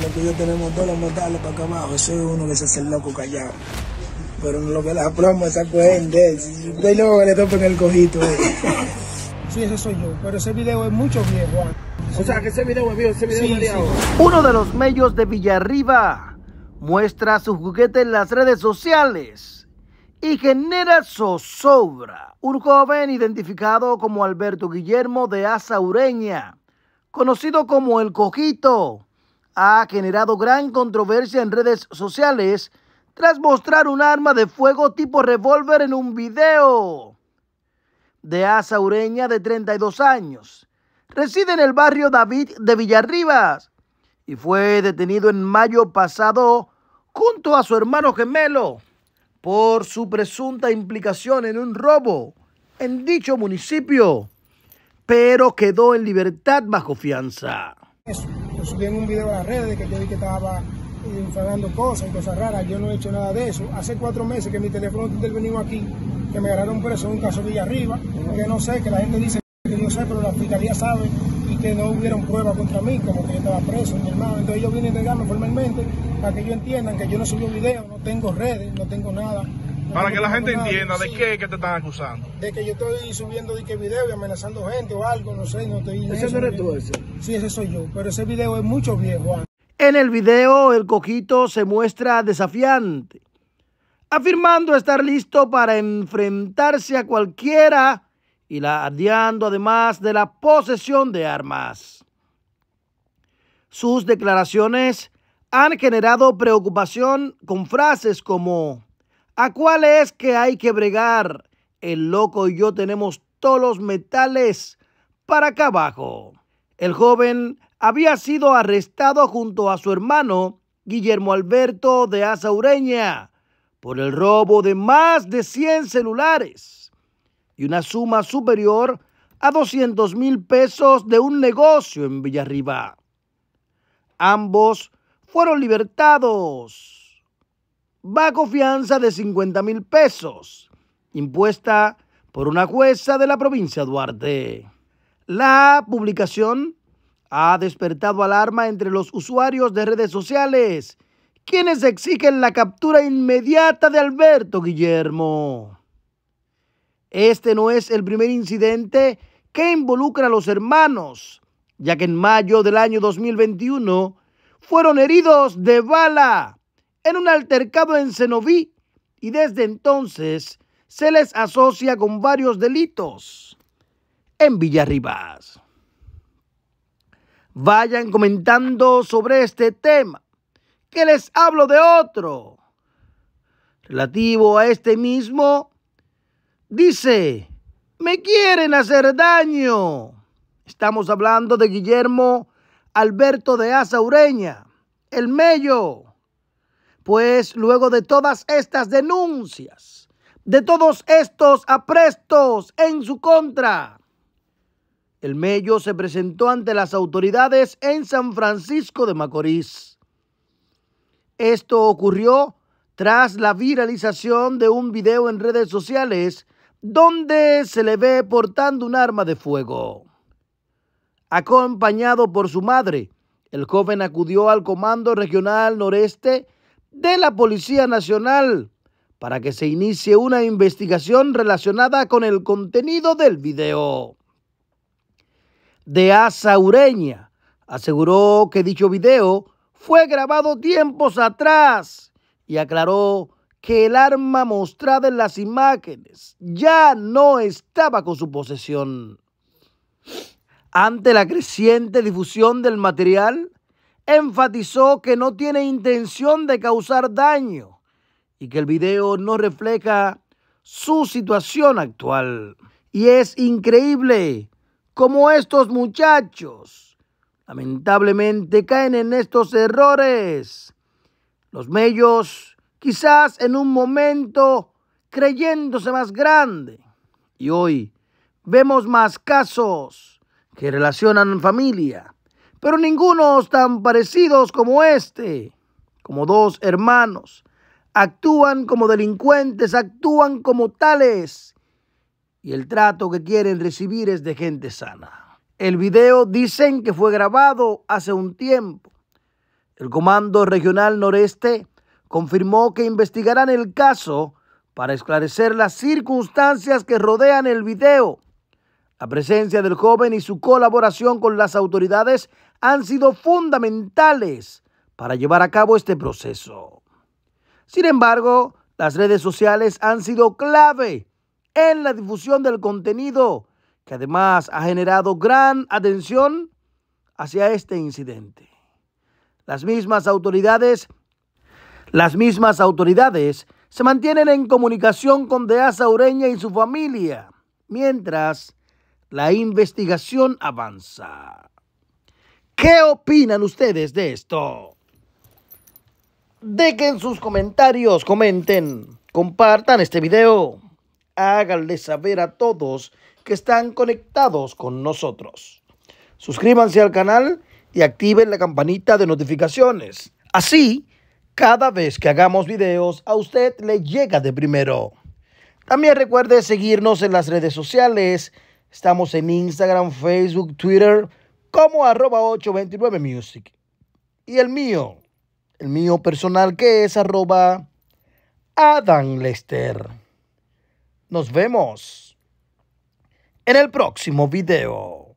Lo que yo tenemos todos los metales para acá abajo. Soy uno que se hace el loco callado. Pero en lo que la plomo esa cuenta de usted luego le topen el cojito. Eh. Sí, ese soy yo. Pero ese video es mucho viejo. Ah. O sea, que ese video es viejo, ese video sí, es Uno de los medios de Villarriba muestra su juguete en las redes sociales y genera zozobra. Un joven identificado como Alberto Guillermo de Asa Ureña, conocido como El Cojito, ha generado gran controversia en redes sociales tras mostrar un arma de fuego tipo revólver en un video. De Asa Ureña, de 32 años, reside en el barrio David de Villarribas y fue detenido en mayo pasado junto a su hermano gemelo por su presunta implicación en un robo en dicho municipio, pero quedó en libertad bajo fianza subí en un video a las redes que yo vi que estaba eh, instalando cosas y cosas raras. Yo no he hecho nada de eso. Hace cuatro meses que mi teléfono intervenido aquí, que me agarraron preso en un caso Arriba, que no sé, que la gente dice que no sé, pero la fiscalía sabe y que no hubieron pruebas contra mí, como que yo estaba preso, mi hermano. Entonces ellos vienen a entregarme formalmente para que ellos entiendan que yo no subí un video, no tengo redes, no tengo nada. Para que la gente entienda de qué que te están acusando. De que yo estoy subiendo de video y amenazando gente o algo, no sé, no estoy... ¿Ese eres tú ese? Sí, ese soy yo, pero ese video es mucho viejo. En el video, el cojito se muestra desafiante, afirmando estar listo para enfrentarse a cualquiera y adiando además de la posesión de armas. Sus declaraciones han generado preocupación con frases como ¿A cuál es que hay que bregar? El loco y yo tenemos todos los metales para acá abajo. El joven había sido arrestado junto a su hermano Guillermo Alberto de Azaureña por el robo de más de 100 celulares y una suma superior a 200 mil pesos de un negocio en Villarriba. Ambos fueron libertados bajo fianza de 50 mil pesos, impuesta por una jueza de la provincia Duarte. La publicación ha despertado alarma entre los usuarios de redes sociales, quienes exigen la captura inmediata de Alberto Guillermo. Este no es el primer incidente que involucra a los hermanos, ya que en mayo del año 2021 fueron heridos de bala en un altercado en Cenoví y desde entonces se les asocia con varios delitos en Villarribas. Vayan comentando sobre este tema, que les hablo de otro. Relativo a este mismo, dice, me quieren hacer daño. Estamos hablando de Guillermo Alberto de Asa Ureña, el Mello. Pues luego de todas estas denuncias, de todos estos aprestos en su contra, el Mello se presentó ante las autoridades en San Francisco de Macorís. Esto ocurrió tras la viralización de un video en redes sociales donde se le ve portando un arma de fuego. Acompañado por su madre, el joven acudió al Comando Regional Noreste de la Policía Nacional para que se inicie una investigación relacionada con el contenido del video. De Asa Ureña aseguró que dicho video fue grabado tiempos atrás y aclaró que el arma mostrada en las imágenes ya no estaba con su posesión. Ante la creciente difusión del material, enfatizó que no tiene intención de causar daño y que el video no refleja su situación actual. Y es increíble cómo estos muchachos lamentablemente caen en estos errores. Los medios, quizás en un momento creyéndose más grande. Y hoy vemos más casos que relacionan familia pero ningunos tan parecidos como este, como dos hermanos. Actúan como delincuentes, actúan como tales. Y el trato que quieren recibir es de gente sana. El video dicen que fue grabado hace un tiempo. El Comando Regional Noreste confirmó que investigarán el caso para esclarecer las circunstancias que rodean el video la presencia del joven y su colaboración con las autoridades han sido fundamentales para llevar a cabo este proceso. Sin embargo, las redes sociales han sido clave en la difusión del contenido, que además ha generado gran atención hacia este incidente. Las mismas autoridades, las mismas autoridades se mantienen en comunicación con Deaza Ureña y su familia, mientras la investigación avanza. ¿Qué opinan ustedes de esto? Dejen sus comentarios, comenten, compartan este video. Háganle saber a todos que están conectados con nosotros. Suscríbanse al canal y activen la campanita de notificaciones. Así, cada vez que hagamos videos, a usted le llega de primero. También recuerde seguirnos en las redes sociales Estamos en Instagram, Facebook, Twitter, como arroba 829 Music. Y el mío, el mío personal que es arroba Adam Lester. Nos vemos en el próximo video.